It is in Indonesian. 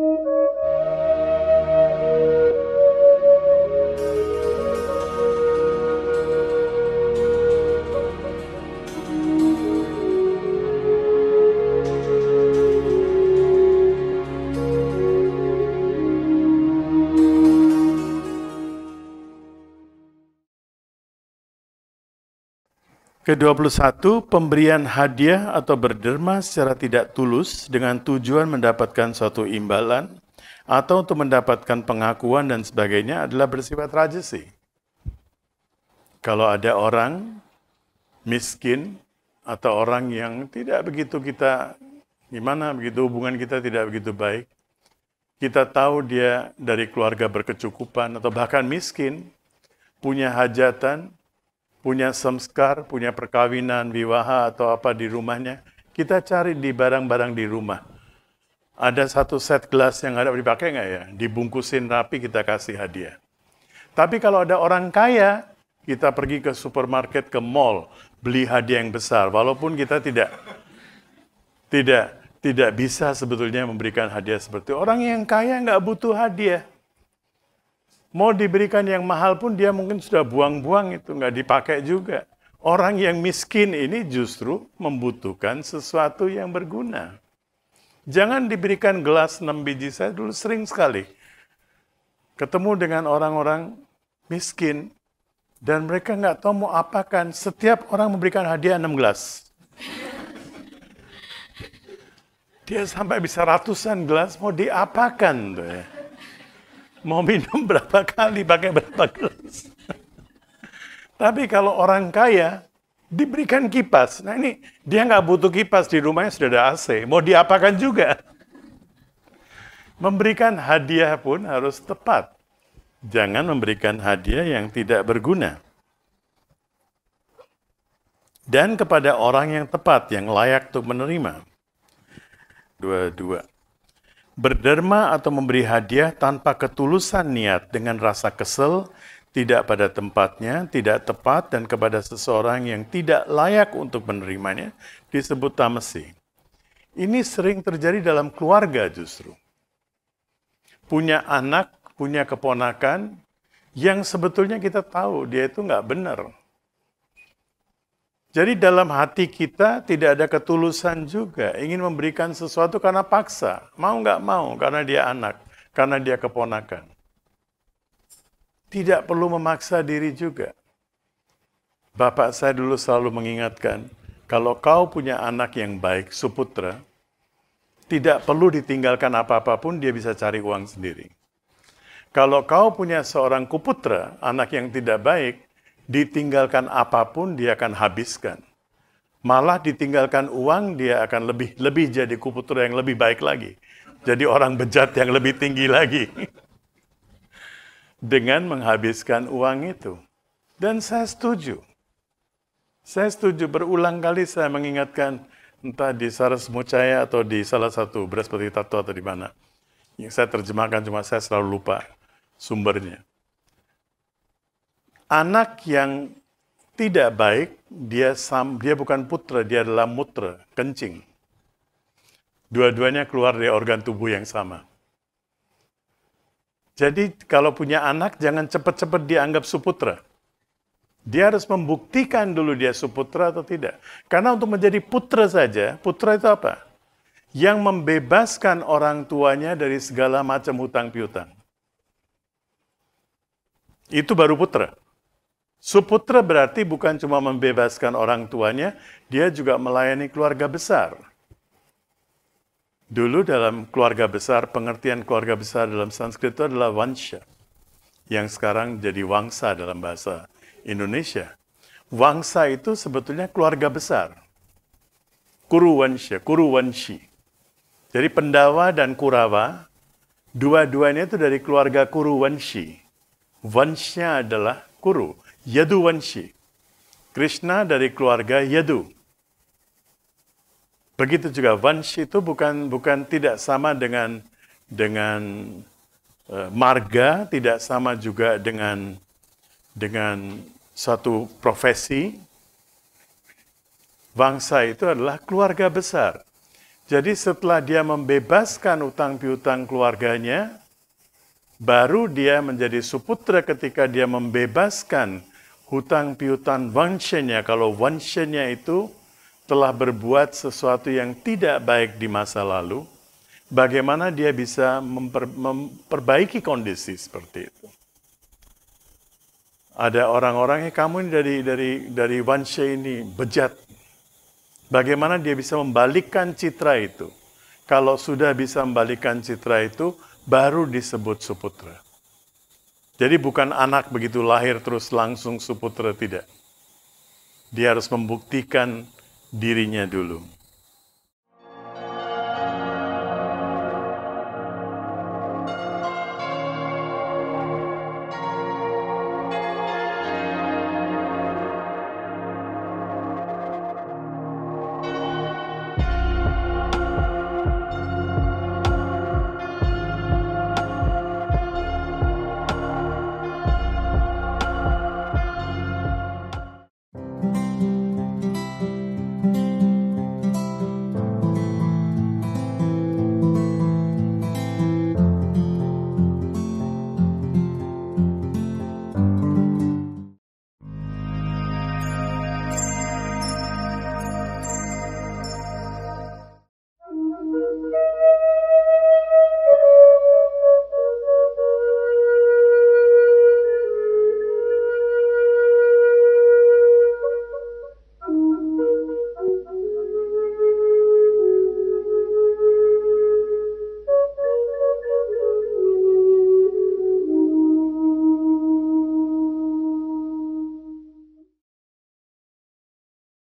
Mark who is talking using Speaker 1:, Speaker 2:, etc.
Speaker 1: Thank you. Ke-21, pemberian hadiah atau berderma secara tidak tulus dengan tujuan mendapatkan suatu imbalan atau untuk mendapatkan pengakuan dan sebagainya adalah bersifat rajasi. Kalau ada orang miskin atau orang yang tidak begitu kita gimana begitu hubungan kita tidak begitu baik, kita tahu dia dari keluarga berkecukupan atau bahkan miskin, punya hajatan, punya samskar, punya perkawinan, wiwaha atau apa di rumahnya, kita cari di barang-barang di rumah. Ada satu set gelas yang ada dipakai nggak ya? Dibungkusin rapi kita kasih hadiah. Tapi kalau ada orang kaya, kita pergi ke supermarket, ke mall, beli hadiah yang besar. Walaupun kita tidak tidak tidak bisa sebetulnya memberikan hadiah seperti orang yang kaya nggak butuh hadiah. Mau diberikan yang mahal pun dia mungkin sudah buang-buang itu, nggak dipakai juga. Orang yang miskin ini justru membutuhkan sesuatu yang berguna. Jangan diberikan gelas 6 biji, saya dulu sering sekali ketemu dengan orang-orang miskin dan mereka nggak tahu mau apakan. Setiap orang memberikan hadiah 6 gelas. Dia sampai bisa ratusan gelas mau diapakan tuh ya. Mau minum berapa kali, pakai berapa gelas. Tapi kalau orang kaya, diberikan kipas. Nah ini, dia nggak butuh kipas, di rumahnya sudah ada AC. Mau diapakan juga. Memberikan hadiah pun harus tepat. Jangan memberikan hadiah yang tidak berguna dan kepada orang yang tepat, yang layak untuk menerima. Dua-dua. Berderma atau memberi hadiah tanpa ketulusan niat dengan rasa kesel, tidak pada tempatnya, tidak tepat, dan kepada seseorang yang tidak layak untuk menerimanya, disebut tamesi. Ini sering terjadi dalam keluarga justru. Punya anak, punya keponakan, yang sebetulnya kita tahu dia itu nggak benar jadi dalam hati kita tidak ada ketulusan juga, ingin memberikan sesuatu karena paksa, mau nggak mau, karena dia anak, karena dia keponakan. Tidak perlu memaksa diri juga. Bapak saya dulu selalu mengingatkan, kalau kau punya anak yang baik, suputra, tidak perlu ditinggalkan apa-apapun, dia bisa cari uang sendiri. Kalau kau punya seorang kuputra, anak yang tidak baik, ditinggalkan apapun dia akan habiskan. Malah ditinggalkan uang dia akan lebih lebih jadi kuputur yang lebih baik lagi. Jadi orang bejat yang lebih tinggi lagi. Dengan menghabiskan uang itu. Dan saya setuju. Saya setuju berulang kali saya mengingatkan entah di Saras Mucaya atau di salah satu beras seperti tato atau di mana. Yang saya terjemahkan cuma saya selalu lupa sumbernya anak yang tidak baik, dia sam, dia bukan putra, dia adalah mutra, kencing. Dua-duanya keluar dari organ tubuh yang sama. Jadi kalau punya anak jangan cepat-cepat dianggap suputra. Dia harus membuktikan dulu dia suputra atau tidak. Karena untuk menjadi putra saja, putra itu apa? Yang membebaskan orang tuanya dari segala macam hutang piutang. Itu baru putra. Suputra berarti bukan cuma membebaskan orang tuanya, dia juga melayani keluarga besar. Dulu dalam keluarga besar, pengertian keluarga besar dalam Sanskrit itu adalah wansha, yang sekarang jadi wangsa dalam bahasa Indonesia. Wangsa itu sebetulnya keluarga besar. Kuru wansya, kuru wanshi. Jadi Pendawa dan Kurawa, dua-duanya itu dari keluarga Kuru Wanshi. Wansha adalah Kuru. Yadu Wanshi. Krishna dari keluarga Yadu. Begitu juga Wanshi itu bukan bukan tidak sama dengan dengan uh, marga, tidak sama juga dengan dengan satu profesi. Bangsa itu adalah keluarga besar. Jadi setelah dia membebaskan utang piutang keluarganya, baru dia menjadi suputra ketika dia membebaskan hutang piutang wansennya kalau wansennya itu telah berbuat sesuatu yang tidak baik di masa lalu, bagaimana dia bisa memper, memperbaiki kondisi seperti itu? Ada orang-orang yang kamu ini dari dari dari Wanshe ini bejat. Bagaimana dia bisa membalikkan citra itu? Kalau sudah bisa membalikkan citra itu, baru disebut suputra. Jadi bukan anak begitu lahir terus langsung suputra tidak. Dia harus membuktikan dirinya dulu.